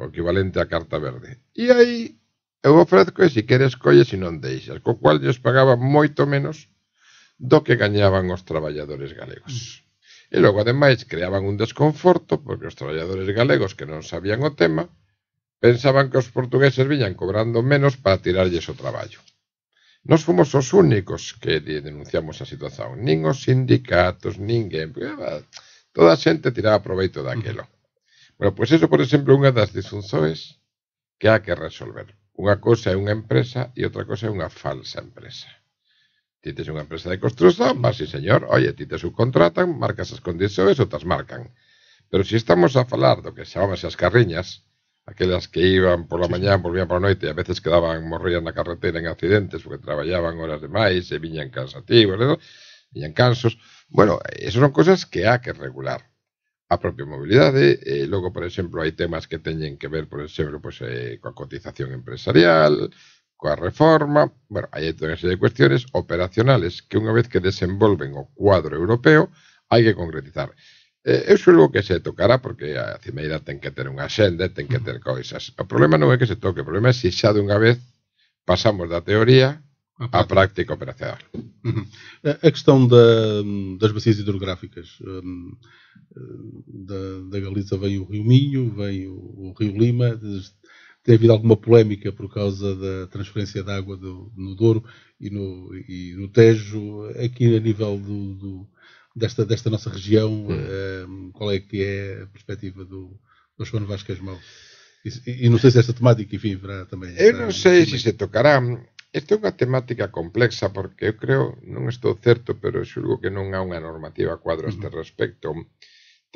o equivalente a carta verde. E aí eu ofrezco e si queres colle, se non deixas, co cual lles pagaba moito menos do que gañaban os traballadores galegos. Mm. E logo, ademais, creaban un desconforto porque os traballadores galegos que non sabían o tema pensaban que os portugueses viñan cobrando menos para tirarlles o traballo. Nos fomos os únicos que denunciamos a situación. Nin os sindicatos, ninguén. Eh, toda a xente tiraba proveito daquelo. Bueno, pois eso, por exemplo, unha das disunzoes que ha que resolver. Unha cosa é unha empresa e outra cosa é unha falsa empresa. Ti tes unha empresa de construción, vas, sí, señor, oye, ti te subcontratan, marcas as condicións, outras marcan. Pero se si estamos a falar do que chamamos as carriñas, aquelas que iban pola sí. mañá, volvían pola noite e a veces quedaban, morrían na carretera en accidentes porque traballaban horas demais e viñan cansativos, ¿no? viñan cansos. Bueno, eso son cosas que ha que regular. A propia mobilidade, e logo, por exemplo, hai temas que teñen que ver, por exemplo, pues, pois, eh, coa cotización empresarial, coa reforma, bueno, hai unha serie de cuestións operacionales que unha vez que desenvolven o cuadro europeo hai que concretizar. Eh, eu xulgo que se tocará porque a Cimeira ten que ter unha xende, ten que ter coisas. O problema non é que se toque, o problema é se xa dunha vez pasamos da teoría a práctica operacional. A questão da, das bacias hidrográficas. Da, da Galiza vem o Rio Minho, vem o, o Rio Lima, tem havido alguma polémica por causa da transferência de água do, no Douro e no, e no, Tejo, aqui a nível do, do, desta, desta, nossa região, um, ehm, qual é que é a perspectiva do, do João Vasquez Mal? E, e, não sei se esta temática, enfim, virá também. Eu não sei se se tocará. Esta é unha temática complexa porque eu creo, non estou certo, pero xulgo que non há unha normativa cuadro a este uhum. respecto.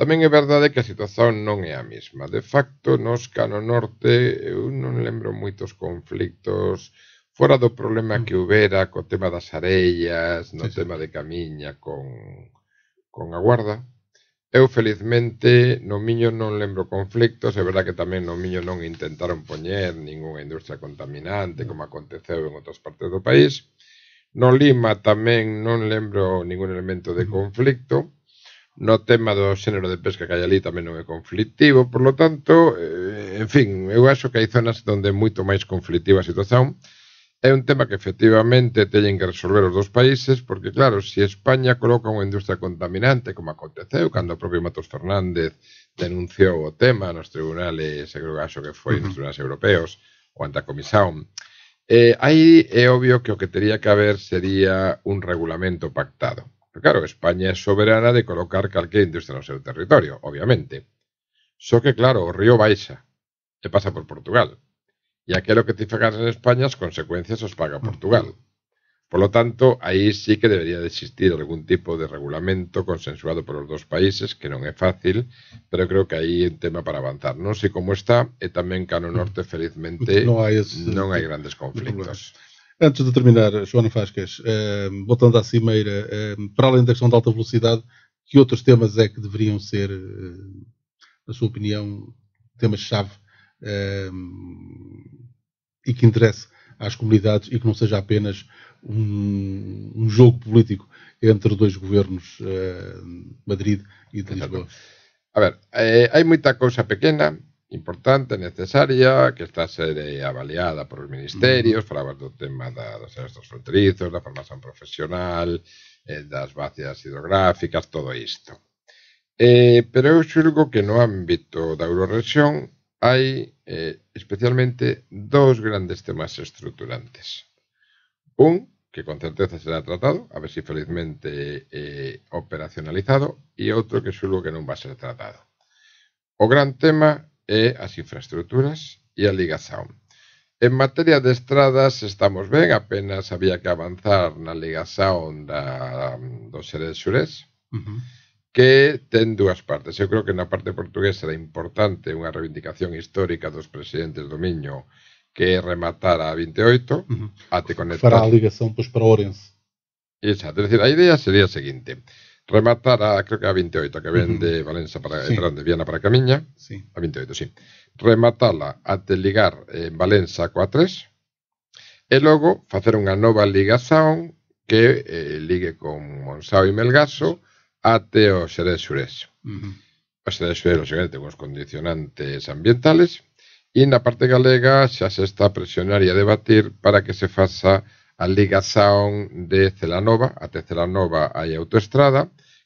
Tamén é verdade que a situación non é a mesma. De facto, nos Cano Norte, eu non lembro moitos conflictos fora do problema que houbera co tema das arellas, no sí, sí. tema de camiña con, con a guarda. Eu, felizmente, no Miño non lembro conflictos, é verdad que tamén no Miño non intentaron poñer ningunha industria contaminante, mm. como aconteceu en outras partes do país. No Lima tamén non lembro ningún elemento de mm. conflicto no tema do xénero de pesca que hai ali tamén non é conflictivo, por lo tanto, eh, en fin, eu acho que hai zonas onde é moito máis conflictiva a situación, É un tema que efectivamente teñen que resolver os dos países, porque claro, se si España coloca unha industria contaminante, como aconteceu cando o propio Matos Fernández denunciou o tema nos tribunales, que acho que foi nos tribunales europeos, ou ante a comisión, eh, aí é obvio que o que teria que haber sería un regulamento pactado. Pero claro, España é soberana de colocar calquera industria no seu territorio, obviamente. Só que claro, o río baixa e pasa por Portugal. E aquilo que ti fagas en España, as consecuencias os paga Portugal. Por lo tanto, aí sí que debería de existir algún tipo de regulamento consensuado por os dos países, que non é fácil, pero creo que aí é un tema para avanzar. Non sei como está, e tamén cano norte, felizmente, non hai, ese, non hai grandes conflictos. Antes de terminar, Joana Fascas, ehm, voltando à Cimeira, ehm, para além da questão da alta velocidade, que outros temas é que deveriam ser, eh, na sua opinião, temas-chave ehm, e que interesse às comunidades e que não seja apenas um, um jogo político entre dois governos, Madrid e de Lisboa? A ver, há eh, muita coisa pequena importante, necesaria, que está a ser eh, avaliada por os ministerios, falabas do tema da, dos dos fronterizos, da formación profesional, eh, das bases hidrográficas, todo isto. Eh, pero eu xulgo que no ámbito da Eurorexión hai eh, especialmente dous grandes temas estruturantes. Un, que con certeza será tratado, a ver si felizmente eh, operacionalizado, e outro que xulgo que non va a ser tratado. O gran tema e as infraestruturas e a ligazón. En materia de estradas estamos ben, apenas había que avanzar na ligazón da, do Xerez Xurés, uh -huh. que ten dúas partes. Eu creo que na parte portuguesa era importante unha reivindicación histórica dos presidentes do Miño que rematar a 28 a te conectar. Fará a ligazón pois, para Ourense. Exacto, é dicir, a idea sería a seguinte rematar a, creo que a 28, que ven uh -huh. de Valencia para, sí. perdón, de Viana para Camiña. Sí. A 28, sí. Rematala até ligar en Valencia coa 3 e logo facer unha nova ligazón que eh, ligue con Monsao e Melgaso até o Xerez Xurexo. Uh -huh. O Xerez o xerez, con os condicionantes ambientales e na parte galega xa se está a presionar e a debatir para que se faça a Liga Sound de Celanova, até Celanova hai autoestrada,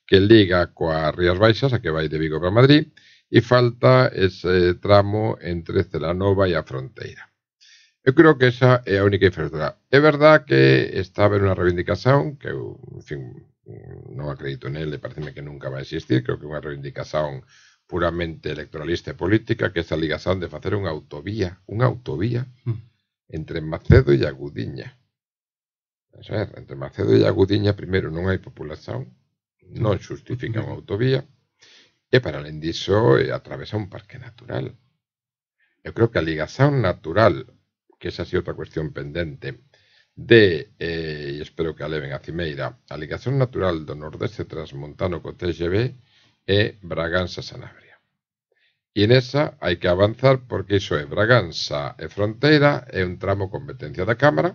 que liga coa Rías Baixas, a que vai de Vigo para Madrid, e falta ese tramo entre Celanova e a fronteira. Eu creo que esa é a única infraestructura. É verdad que está a haber unha reivindicación que eu, en fin, non acredito nele, pareceme que nunca vai existir, creo que é unha reivindicación puramente electoralista e política, que esa ligación de facer unha autovía, unha autovía hmm. entre Macedo e Agudiña. Vamos a ver, entre Macedo e Agudiña, primeiro, non hai populación, non xustifica unha autovía, e para alén diso eh, atravesa un parque natural. Eu creo que a ligación natural, que esa é outra cuestión pendente, de, eh, espero que a leven a Cimeira, a ligación natural do nordeste transmontano co TGV é Braganza-Sanabria. E nesa hai que avanzar porque iso é Braganza e Fronteira, é un tramo competencia da Cámara,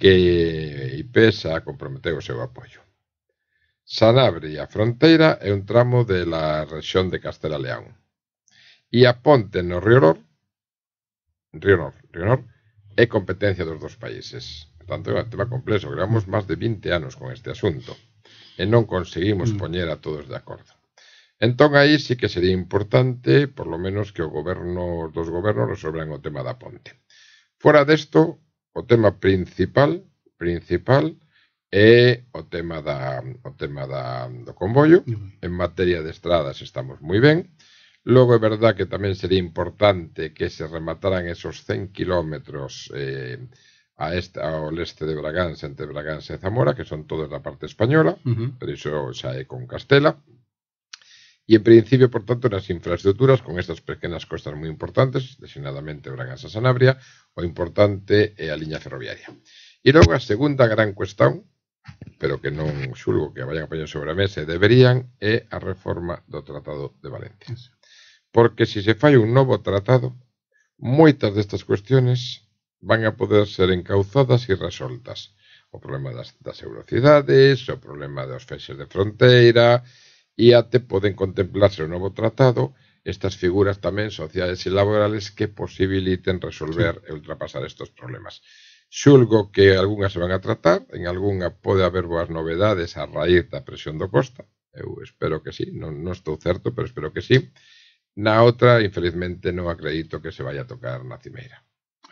que Ipesa comprometeu o seu apoio. Sanabre a fronteira é un tramo de la rexión de Castela León. E a ponte no Río Nor, Río Nor, Río Nor é competencia dos dos países. Tanto é un tema complexo, grabamos máis de 20 anos con este asunto e non conseguimos mm. poñer a todos de acordo. Entón aí sí que sería importante, por lo menos, que o goberno dos gobernos resolvan o tema da ponte. Fora desto, o tema principal principal é o tema da o tema da do convollo. En materia de estradas estamos moi ben. Logo é verdad que tamén sería importante que se remataran esos 100 km eh, a este, ao leste de Bragán, entre Bragán e Zamora, que son todos da parte española, uh -huh. pero iso xa é con Castela. E, en principio, por tanto, nas infraestructuras, con estas pequenas costas moi importantes, designadamente Braganza Sanabria, o importante é a liña ferroviaria. E logo a segunda gran cuestión, pero que non xulgo que vayan a poñer sobre a mesa e deberían, é a reforma do Tratado de Valencia. Porque se se fai un novo tratado, moitas destas cuestiones van a poder ser encauzadas e resoltas. O problema das, das eurocidades, o problema dos feixes de fronteira, e até poden contemplarse o novo tratado estas figuras tamén sociais e laborales que posibiliten resolver e ultrapasar estes problemas. Xulgo que algunhas se van a tratar, en algunha pode haber boas novedades a raíz da presión do Costa, eu espero que sí, non, non estou certo, pero espero que sí. Na outra, infelizmente, non acredito que se vai a tocar na cimeira.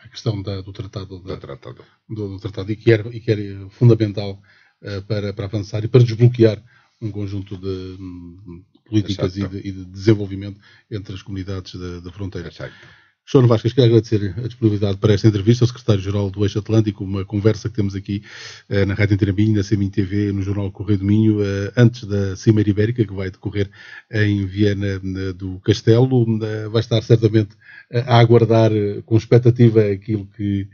A questão da, do tratado, da, do tratado, do, do tratado e que é, e que é fundamental eh, para, para avançar e para desbloquear um conjunto de hum, políticas e de, e de, desenvolvimento entre as comunidades da, da fronteira. Exato. João Vasquez, quero agradecer a disponibilidade para esta entrevista ao Secretário-Geral do Eixo Atlântico, uma conversa que temos aqui eh, na Rádio Interminho, na CMIN TV, no Jornal Correio do Minho, eh, antes da Cimeira Ibérica, que vai decorrer em Viena na, eh, do Castelo. Na, eh, vai estar certamente a, eh, a aguardar com expectativa aquilo que,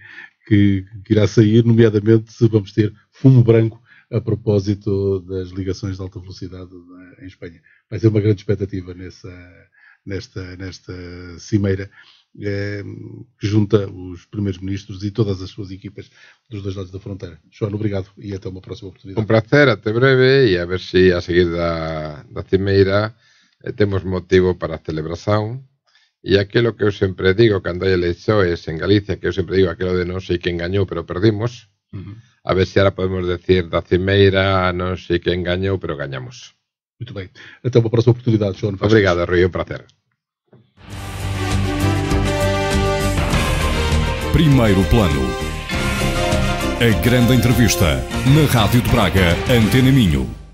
que, que irá sair, nomeadamente se vamos ter fumo branco a propósito das ligações de alta velocidade é, em Espanha. Vai ser uma grande expectativa nessa, nesta, nesta cimeira ehm, que junta os primeiros ministros e todas as suas equipas dos dois lados da fronteira. João, obrigado e até uma próxima oportunidade. Um prazer, até breve e a ver se a seguir da, da cimeira eh, temos motivo para a celebração. E aquilo que eu sempre digo cando hai eleições en Galicia, que eu sempre digo aquilo de non sei quen gañou, pero perdimos, uh uhum. -huh a ver se agora podemos dizer da Cimeira, não sei quem ganhou, mas ganhamos. Muito bem. Até uma próxima oportunidade, João. Obrigado, Rui, é um prazer. Primeiro plano. A grande entrevista na Rádio de Braga, Antena Minho.